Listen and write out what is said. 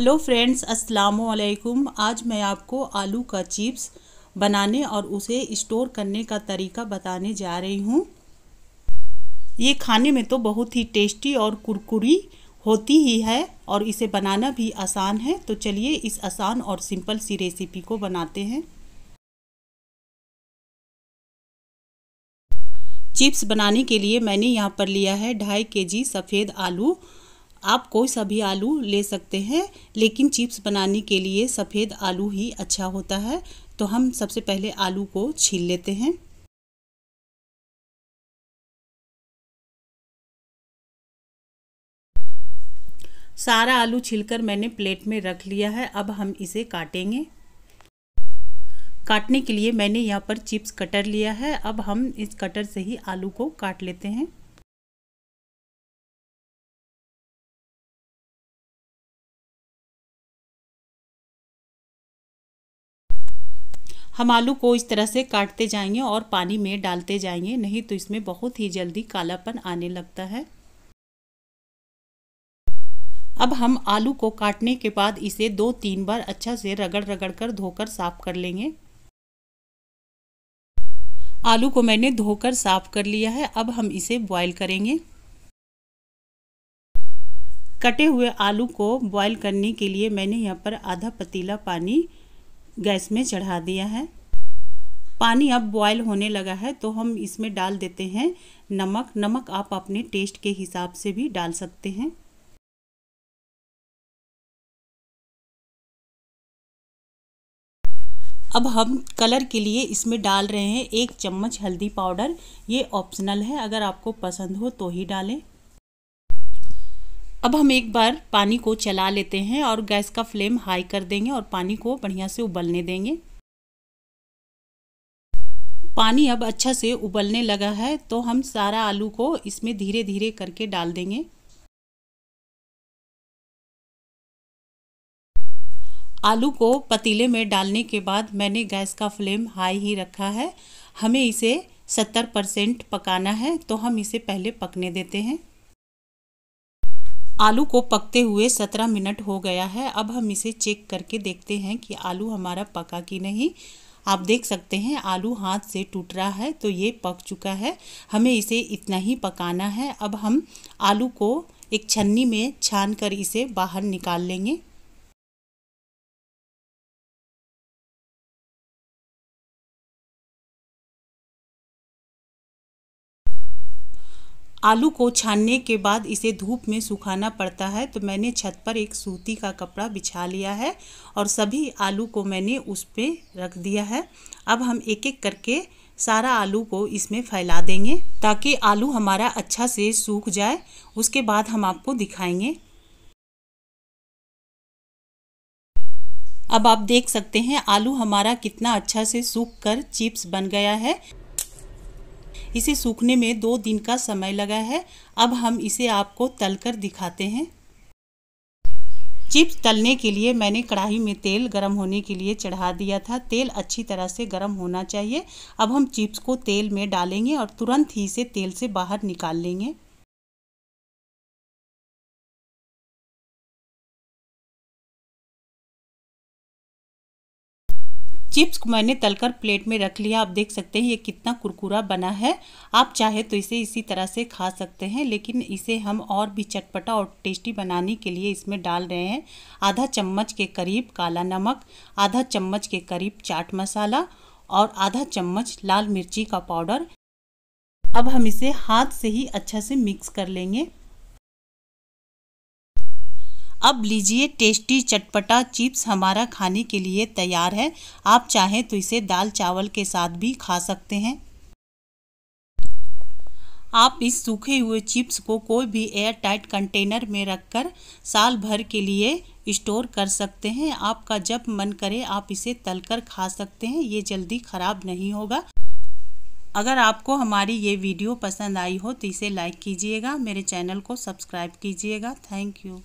hello friends अस्सलाम वालेकुम आज मैं आपको आलू का चिप्स बनाने और उसे स्टोर करने का तरीका बताने जा रही हूँ ये खाने में तो बहुत ही टेस्टी और कुरकुरी होती ही है और इसे बनाना भी आसान है तो चलिए इस आसान और सिंपल सी रेसिपी को बनाते हैं चिप्स बनाने के लिए मैंने यहाँ पर लिया है ढाई के जी सफ़ेद आलू आप कोई सा भी आलू ले सकते हैं लेकिन चिप्स बनाने के लिए सफ़ेद आलू ही अच्छा होता है तो हम सबसे पहले आलू को छील लेते हैं सारा आलू छिलकर मैंने प्लेट में रख लिया है अब हम इसे काटेंगे काटने के लिए मैंने यहाँ पर चिप्स कटर लिया है अब हम इस कटर से ही आलू को काट लेते हैं हम आलू को इस तरह से काटते जाएंगे और पानी में डालते जाएंगे नहीं तो इसमें बहुत ही जल्दी कालापन आने लगता है अब हम आलू को काटने के बाद इसे दो तीन बार अच्छा से रगड़ रगड़ कर धोकर साफ कर लेंगे आलू को मैंने धोकर साफ कर लिया है अब हम इसे बॉईल करेंगे कटे हुए आलू को बॉईल करने के लिए मैंने यहाँ पर आधा पतीला पानी गैस में चढ़ा दिया है पानी अब बॉयल होने लगा है तो हम इसमें डाल देते हैं नमक नमक आप अपने टेस्ट के हिसाब से भी डाल सकते हैं अब हम कलर के लिए इसमें डाल रहे हैं एक चम्मच हल्दी पाउडर ये ऑप्शनल है अगर आपको पसंद हो तो ही डालें अब हम एक बार पानी को चला लेते हैं और गैस का फ्लेम हाई कर देंगे और पानी को बढ़िया से उबलने देंगे पानी अब अच्छा से उबलने लगा है तो हम सारा आलू को इसमें धीरे धीरे करके डाल देंगे आलू को पतीले में डालने के बाद मैंने गैस का फ्लेम हाई ही रखा है हमें इसे सत्तर परसेंट पकाना है तो हम इसे पहले पकने देते हैं आलू को पकते हुए सत्रह मिनट हो गया है अब हम इसे चेक करके देखते हैं कि आलू हमारा पका कि नहीं आप देख सकते हैं आलू हाथ से टूट रहा है तो ये पक चुका है हमें इसे इतना ही पकाना है अब हम आलू को एक छन्नी में छान कर इसे बाहर निकाल लेंगे आलू को छानने के बाद इसे धूप में सुखाना पड़ता है तो मैंने छत पर एक सूती का कपड़ा बिछा लिया है और सभी आलू को मैंने उस पर रख दिया है अब हम एक एक करके सारा आलू को इसमें फैला देंगे ताकि आलू हमारा अच्छा से सूख जाए उसके बाद हम आपको दिखाएंगे अब आप देख सकते हैं आलू हमारा कितना अच्छा से सूख कर चिप्स बन गया है इसे सूखने में दो दिन का समय लगा है अब हम इसे आपको तल कर दिखाते हैं चिप्स तलने के लिए मैंने कढ़ाई में तेल गरम होने के लिए चढ़ा दिया था तेल अच्छी तरह से गरम होना चाहिए अब हम चिप्स को तेल में डालेंगे और तुरंत ही इसे तेल से बाहर निकाल लेंगे चिप्स को मैंने तलकर प्लेट में रख लिया आप देख सकते हैं ये कितना कुरकुरा बना है आप चाहे तो इसे इसी तरह से खा सकते हैं लेकिन इसे हम और भी चटपटा और टेस्टी बनाने के लिए इसमें डाल रहे हैं आधा चम्मच के करीब काला नमक आधा चम्मच के करीब चाट मसाला और आधा चम्मच लाल मिर्ची का पाउडर अब हम इसे हाथ से ही अच्छा से मिक्स कर लेंगे अब लीजिए टेस्टी चटपटा चिप्स हमारा खाने के लिए तैयार है आप चाहें तो इसे दाल चावल के साथ भी खा सकते हैं आप इस सूखे हुए चिप्स को कोई भी एयर टाइट कंटेनर में रखकर साल भर के लिए स्टोर कर सकते हैं आपका जब मन करे आप इसे तलकर खा सकते हैं ये जल्दी ख़राब नहीं होगा अगर आपको हमारी ये वीडियो पसंद आई हो तो इसे लाइक कीजिएगा मेरे चैनल को सब्सक्राइब कीजिएगा थैंक यू